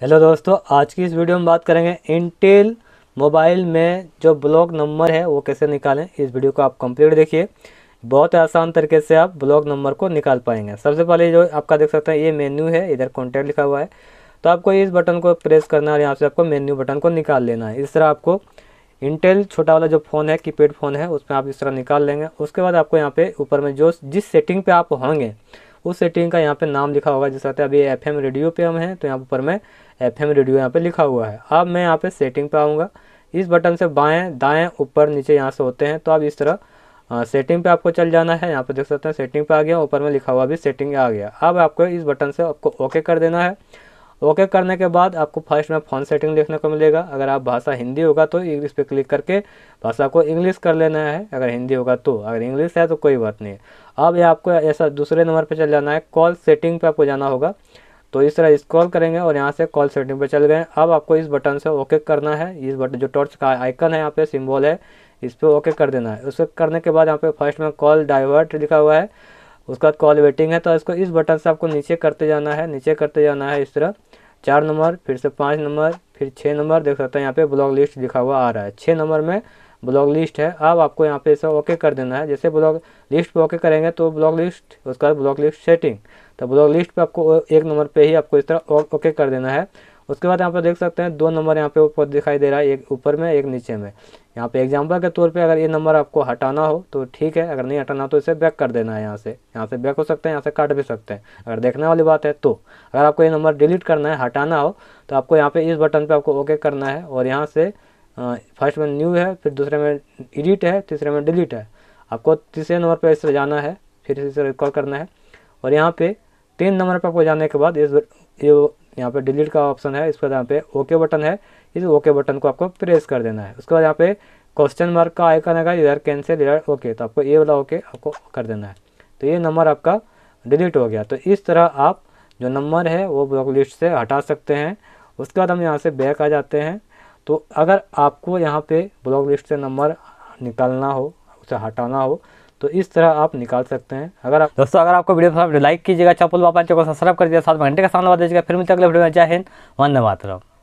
hello दोस्तों आज की इस वीडियो में बात करेंगे इंटेल मोबाइल में जो ब्लॉक नंबर है वो कैसे निकालें इस वीडियो को आप कंप्लीट देखिए बहुत आसान तरीके से आप ब्लॉक नंबर को निकाल पाएंगे सबसे पहले जो आपका देख सकते हैं ये मेन्यू है इधर कॉन्टैक्ट लिखा हुआ है तो आपको इस बटन को प्रेस करना है और यहाँ से आपको मेन्यू बटन को निकाल लेना है इस तरह आपको इंटेल छोटा वाला जो फ़ोन है कीपैड फ़ोन है उसमें आप इस तरह निकाल लेंगे उसके बाद आपको यहाँ पे ऊपर में जो जिस सेटिंग पे आप होंगे उस सेटिंग का यहाँ पे नाम लिखा होगा जैसे आता है अभी एफ रेडियो पे हम हैं तो यहाँ पर मैं एफ रेडियो यहाँ पे लिखा हुआ है अब मैं यहाँ पे सेटिंग पे आऊँगा इस बटन से बाएँ दाएँ ऊपर नीचे यहाँ से होते हैं तो आप इस तरह आ, सेटिंग पे आपको चल जाना है यहाँ पे देख सकते हैं सेटिंग पे आ गया ऊपर में लिखा हुआ भी सेटिंग आ गया अब आपको इस बटन से आपको ओके कर देना है ओके करने के बाद आपको फर्स्ट में फोन सेटिंग देखने को मिलेगा अगर आप भाषा हिंदी होगा तो इंग्लिश पे क्लिक करके भाषा को इंग्लिश कर लेना है अगर हिंदी होगा तो अगर इंग्लिश है तो कोई बात नहीं अब ये आपको ऐसा दूसरे नंबर पर चल जाना है कॉल सेटिंग पर आपको जाना होगा तो इस तरह स्क्रॉल करेंगे और यहाँ से कॉल सेटिंग पर चल गए अब आपको इस बटन से ओके करना है इस बटन जो टॉर्च का आइकन है यहाँ पे सिंबल है इस पर ओके कर देना है उसको करने के बाद यहाँ पे फर्स्ट में कॉल डाइवर्ट लिखा हुआ है उसके बाद कॉल वेटिंग है तो इसको इस बटन से आपको नीचे करते जाना है नीचे करते जाना है इस तरह चार नंबर फिर से पाँच नंबर फिर छः नंबर देख सकते हैं यहाँ पे ब्लॉक लिस्ट लिखा हुआ आ रहा है छः नंबर में ब्लॉक लिस्ट है अब आपको यहाँ पे इसे ओके कर देना है जैसे ब्लॉक लिस्ट पर ओके करेंगे तो ब्लॉक लिस्ट उसके बाद ब्लॉक लिस्ट सेटिंग तो ब्लॉक लिस्ट पे आपको एक नंबर पे ही आपको इस तरह ओके कर देना है उसके बाद यहाँ पर देख सकते हैं दो नंबर यहाँ पे ऊपर दिखाई दे रहा है एक ऊपर में एक नीचे में यहाँ पे एग्जाम्पल के तौर पे अगर ये नंबर आपको हटाना हो तो ठीक है अगर नहीं हटाना तो इसे बैक कर देना है यहाँ से यहाँ से बैक हो सकते हैं यहाँ से काट भी सकते हैं अगर देखने वाली बात है तो अगर आपको ये नंबर डिलीट करना है हटाना हो तो आपको यहाँ पर इस बटन पर आपको ओके करना है और यहाँ से फर्स्ट में न्यू है फिर दूसरे में एडिट है तीसरे में डिलीट है आपको तीसरे नंबर पर इससे जाना है फिर इसे रिकॉल करना है और यहाँ पे तीन नंबर पर आपको जाने के बाद इस ये यहाँ पे डिलीट का ऑप्शन है इसके बाद यहाँ पे ओके बटन है इस ओके बटन को आपको प्रेस कर देना है उसके बाद यहाँ पे क्वेश्चन मार्क का आइकन आएगा इधर कैंसिल इधर ओके तो आपको ये वाला ओके आपको कर देना है तो ये नंबर आपका डिलीट हो गया तो इस तरह आप जो नंबर है वो ब्लॉक लिस्ट से हटा सकते हैं उसके बाद हम यहाँ से बैक आ जाते हैं तो अगर आपको यहाँ पे ब्लॉक लिस्ट से नंबर निकालना हो उसे हटाना हो तो इस तरह आप निकाल सकते हैं अगर आप दोस्तों अगर आपको वीडियो पसंद लाइक कीजिएगा चप्पल बापा चौक सब्सक्राइब कर दिया साथ में घंटे का सामना दीजिएगा फिर मिलते अगले वीडियो में जय हिंद वंदे मातरम